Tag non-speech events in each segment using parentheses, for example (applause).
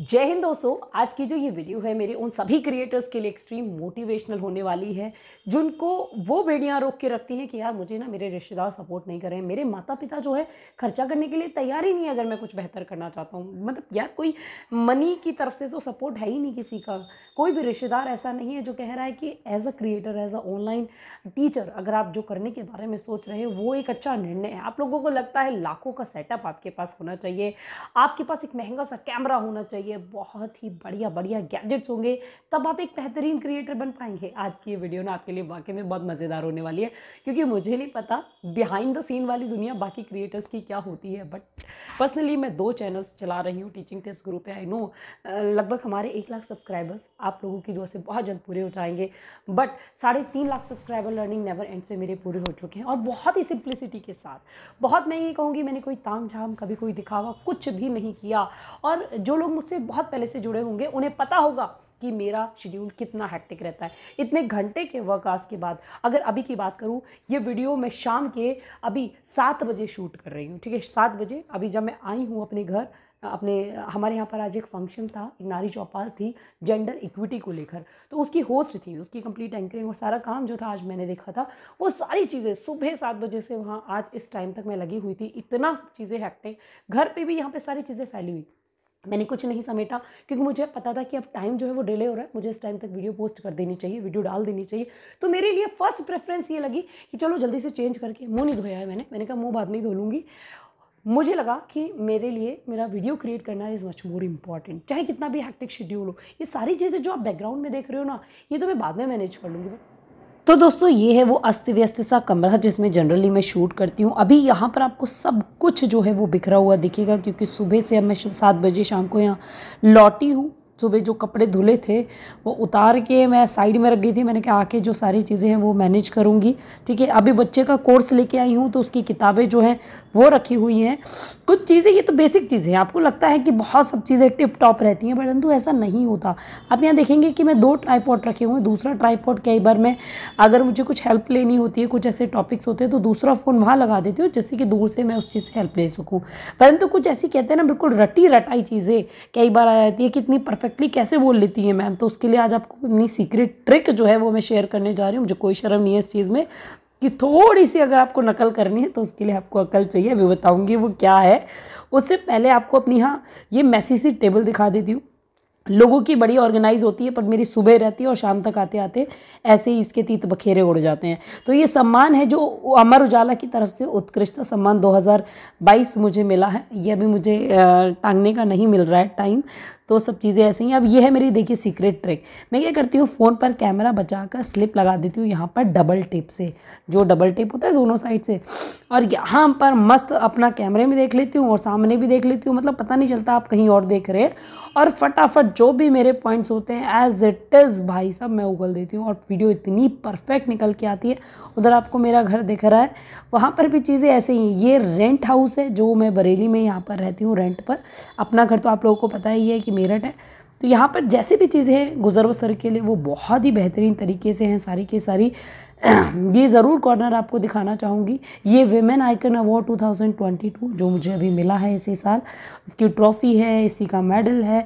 जय हिंद दोस्तों आज की जो ये वीडियो है मेरे उन सभी क्रिएटर्स के लिए एक्सट्रीम मोटिवेशनल होने वाली है जिनको वो बेड़ियाँ रोक के रखती हैं कि यार मुझे ना मेरे रिश्तेदार सपोर्ट नहीं करें मेरे माता पिता जो है खर्चा करने के लिए तैयार ही नहीं है अगर मैं कुछ बेहतर करना चाहता हूँ मतलब यार कोई मनी की तरफ से तो सपोर्ट है ही नहीं किसी का कोई भी रिश्तेदार ऐसा नहीं है जो कह रहा है कि as a creator as a online teacher अगर आप जो करने के बारे में सोच रहे हैं वो एक अच्छा निर्णय है आप लोगों को लगता है लाखों का सेटअप आपके पास होना चाहिए आपके पास एक महंगा सा कैमरा होना चाहिए चाहिए बहुत ही बढ़िया बढ़िया गैजेट्स होंगे तब आप एक बेहतरीन क्रिएटर बन पाएंगे आज की ये वीडियो ना आपके लिए वाकई में बहुत मज़ेदार होने वाली है क्योंकि मुझे नहीं पता बिहाइंड द सीन वाली दुनिया बाकी क्रिएटर्स की क्या होती है बट पर्सनली मैं दो चैनल्स चला रही हूँ टीचिंग टिप्स ग्रुप है आई नो लगभग हमारे एक लाख सब्सक्राइबर्स आप लोगों की दुआ से बहुत जल्द पूरे हो जाएंगे बट साढ़े तीन lakh subscriber learning never end पे मेरे पूरे हो चुके हैं और बहुत ही सिंप्लिसिटी के साथ बहुत मैं ये कहूँगी मैंने कोई ताम झाम कभी कोई दिखावा कुछ भी नहीं किया और जो लोग मुझसे से बहुत पहले से जुड़े होंगे उन्हें पता होगा कि मेरा शेड्यूल कितना हैक्टिक रहता है इतने घंटे के वर्क आवर्स के बाद अगर अभी की बात करूँ ये वीडियो मैं शाम के अभी सात बजे शूट कर रही हूँ ठीक है सात बजे अभी जब मैं आई हूँ अपने घर अपने हमारे यहाँ पर आज एक फंक्शन था एक नारी चौपाल थी जेंडर इक्विटी को लेकर तो उसकी होस्ट थी उसकी कंप्लीट एंकरिंग और सारा काम जो था आज मैंने देखा था वो सारी चीज़ें सुबह सात बजे से वहाँ आज इस टाइम तक मैं लगी हुई थी इतना चीज़ें हैक्टिक घर पे भी यहाँ पे सारी चीज़ें फैली हुई मैंने कुछ नहीं समेटा क्योंकि मुझे पता था कि अब टाइम जो है वो डिले हो रहा है मुझे इस टाइम तक वीडियो पोस्ट कर देनी चाहिए वीडियो डाल देनी चाहिए तो मेरे लिए फर्स्ट प्रेफरेंस ये लगी कि चलो जल्दी से चेंज करके मुँह नहीं धोया है मैंने मैंने कहा मुँह बाद में ही धो लूँगी मुझे लगा कि मेरे लिए मेरा वीडियो क्रिएट करना इज़ मच मोर इम्पॉर्टेंट चाहे कितना भी हैक्टिक शेड्यूल हो ये सारी चीज़ें जो आप बैकग्राउंड में देख रहे हो ना ये तो मैं बाद में मैनेज कर लूँगी तो दोस्तों ये है वो अस्त व्यस्त सा कमरा जिसमें जनरली मैं शूट करती हूँ अभी यहाँ पर आपको सब कुछ जो है वो बिखरा हुआ दिखेगा क्योंकि सुबह से अब मैं सात बजे शाम को यहाँ लौटी हूँ सुबह जो कपड़े धुले थे वो उतार के मैं साइड में रख गई थी मैंने कहा आके जो सारी चीज़ें हैं वो मैनेज करूँगी ठीक है अभी बच्चे का कोर्स लेके आई हूँ तो उसकी किताबें जो हैं वो रखी हुई हैं कुछ चीज़ें ये तो बेसिक चीज़ें हैं आपको लगता है कि बहुत सब चीज़ें टिप टॉप रहती हैं परंतु ऐसा नहीं होता आप यहाँ देखेंगे कि मैं दो ट्राईपॉड रखे हुए हैं दूसरा ट्राईपॉड कई बार मैं अगर मुझे कुछ हेल्प लेनी होती है कुछ ऐसे टॉपिक्स होते हैं तो दूसरा फ़ोन वहाँ लगा देती हूँ जिससे कि दूर से मैं उस चीज़ से हेल्प ले सकूँ परंतु कुछ ऐसी कहते हैं ना बिल्कुल रटी रटाई चीज़ें कई बार आ जाती है कि इतनी परफेक्ट परफेक्टली कैसे बोल लेती है मैम तो उसके लिए आज आपको अपनी सीक्रेट ट्रिक जो है वो मैं शेयर करने जा रही हूँ मुझे कोई शर्म नहीं है इस चीज़ में कि थोड़ी सी अगर आपको नकल करनी है तो उसके लिए आपको अकल चाहिए मैं बताऊँगी वो क्या है उससे पहले आपको अपनी हाँ ये मैसी सी टेबल दिखा देती हूँ लोगों की बड़ी ऑर्गेनाइज होती है पर मेरी सुबह रहती है और शाम तक आते आते ऐसे ही इसके तीत बखेरे उड़ जाते हैं तो ये सम्मान है जो अमर उजाला की तरफ से उत्कृष्ट सम्मान 2022 मुझे मिला है ये अभी मुझे टांगने का नहीं मिल रहा है टाइम तो सब चीज़ें ऐसे ही अब ये है मेरी देखिए सीक्रेट ट्रिक मैं क्या करती हूँ फ़ोन पर कैमरा बचा कर स्लिप लगा देती हूँ यहाँ पर डबल टिप से जो डबल टिप होता है दोनों साइड से और यहाँ पर मस्त अपना कैमरे में देख लेती हूँ और सामने भी देख लेती हूँ मतलब पता नहीं चलता आप कहीं और देख रहे और फटाफट जो भी मेरे पॉइंट्स होते हैं एज इट इज़ भाई साहब मैं उगल देती हूँ और वीडियो इतनी परफेक्ट निकल के आती है उधर आपको मेरा घर दिख रहा है वहाँ पर भी चीज़ें ऐसे ही ये रेंट हाउस है जो मैं बरेली में यहाँ पर रहती हूँ रेंट पर अपना घर तो आप लोगों को पता ही है कि मेरठ है तो यहाँ पर जैसे भी चीज़ें हैं गुजर बसर के लिए वो बहुत ही बेहतरीन तरीके से हैं सारी की सारी (clears throat) ये ज़रूर कॉर्नर आपको दिखाना चाहूँगी ये वेमेन आइकन अवार्ड 2022 जो मुझे अभी मिला है इसी साल इसकी ट्रॉफ़ी है इसी का मेडल है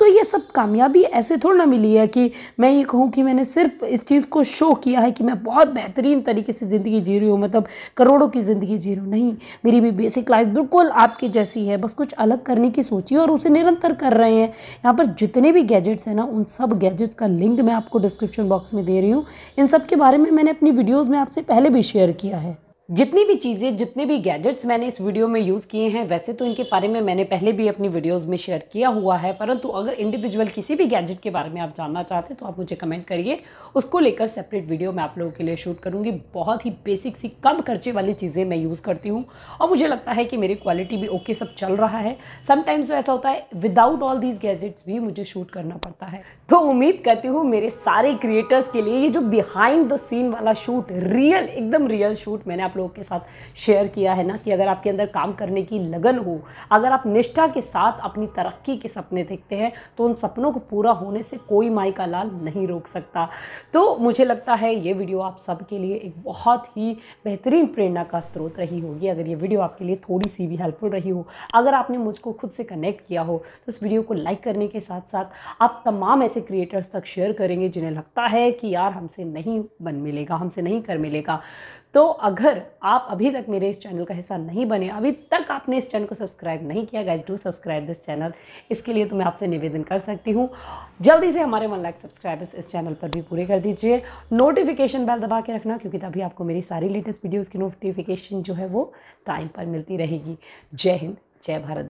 तो ये सब कामयाबी ऐसे थोड़ा ना मिली है कि मैं ये कहूँ कि मैंने सिर्फ इस चीज़ को शो किया है कि मैं बहुत बेहतरीन तरीके से ज़िंदगी जी रही हूँ मतलब करोड़ों की ज़िंदगी जी रही हूँ नहीं मेरी भी बेसिक लाइफ बिल्कुल आपकी जैसी है बस कुछ अलग करने की सोची और उसे निरंतर कर रहे हैं यहाँ पर जितने भी गैजेट्स हैं ना उन सब गैजेट्स का लिंक मैं आपको डिस्क्रिप्शन बॉक्स में दे रही हूँ इन सब के बारे में मैंने अपनी वीडियोज़ में आपसे पहले भी शेयर किया है जितनी भी चीज़ें जितने भी गैजेट्स मैंने इस वीडियो में यूज़ किए हैं वैसे तो इनके बारे में मैंने पहले भी अपनी वीडियोस में शेयर किया हुआ है परंतु अगर इंडिविजुअल किसी भी गैजेट के बारे में आप जानना चाहते हैं तो आप मुझे कमेंट करिए उसको लेकर सेपरेट वीडियो मैं आप लोगों के लिए शूट करूँगी बहुत ही बेसिक सी कम खर्चे वाली चीज़ें मैं यूज़ करती हूँ और मुझे लगता है कि मेरी क्वालिटी भी ओके सब चल रहा है समटाइम्स तो ऐसा होता है विदाउट ऑल दीज गैजेट्स भी मुझे शूट करना पड़ता है तो उम्मीद करती हूँ मेरे सारे क्रिएटर्स के लिए ये जो बिहाइंड द सीन वाला शूट रियल एकदम रियल शूट मैंने आप लोगों के साथ शेयर किया है ना कि अगर आपके अंदर काम करने की लगन हो अगर आप निष्ठा के साथ अपनी तरक्की के सपने देखते हैं तो उन सपनों को पूरा होने से कोई माई का लाल नहीं रोक सकता तो मुझे लगता है ये वीडियो आप सबके लिए एक बहुत ही बेहतरीन प्रेरणा का स्रोत रही होगी अगर ये वीडियो आपके लिए थोड़ी सी भी हेल्पफुल रही हो अगर आपने मुझको खुद से कनेक्ट किया हो तो इस वीडियो को लाइक करने के साथ साथ आप तमाम ऐसे क्रिएटर्स तक शेयर करेंगे जिन्हें लगता है कि यार हमसे नहीं बन मिलेगा हमसे नहीं कर मिलेगा तो अगर आप अभी तक मेरे इस चैनल का हिस्सा नहीं बने अभी तक आपने इस चैनल को सब्सक्राइब नहीं किया guys do subscribe this channel इसके लिए तो मैं आपसे निवेदन कर सकती हूँ जल्दी से हमारे वन लाख सब्सक्राइबर्स इस चैनल पर भी पूरे कर दीजिए नोटिफिकेशन बेल दबा के रखना क्योंकि तभी आपको मेरी सारी लेटेस्ट वीडियोज़ की नोटिफिकेशन जो है वो टाइम पर मिलती रहेगी जय हिंद जय भारत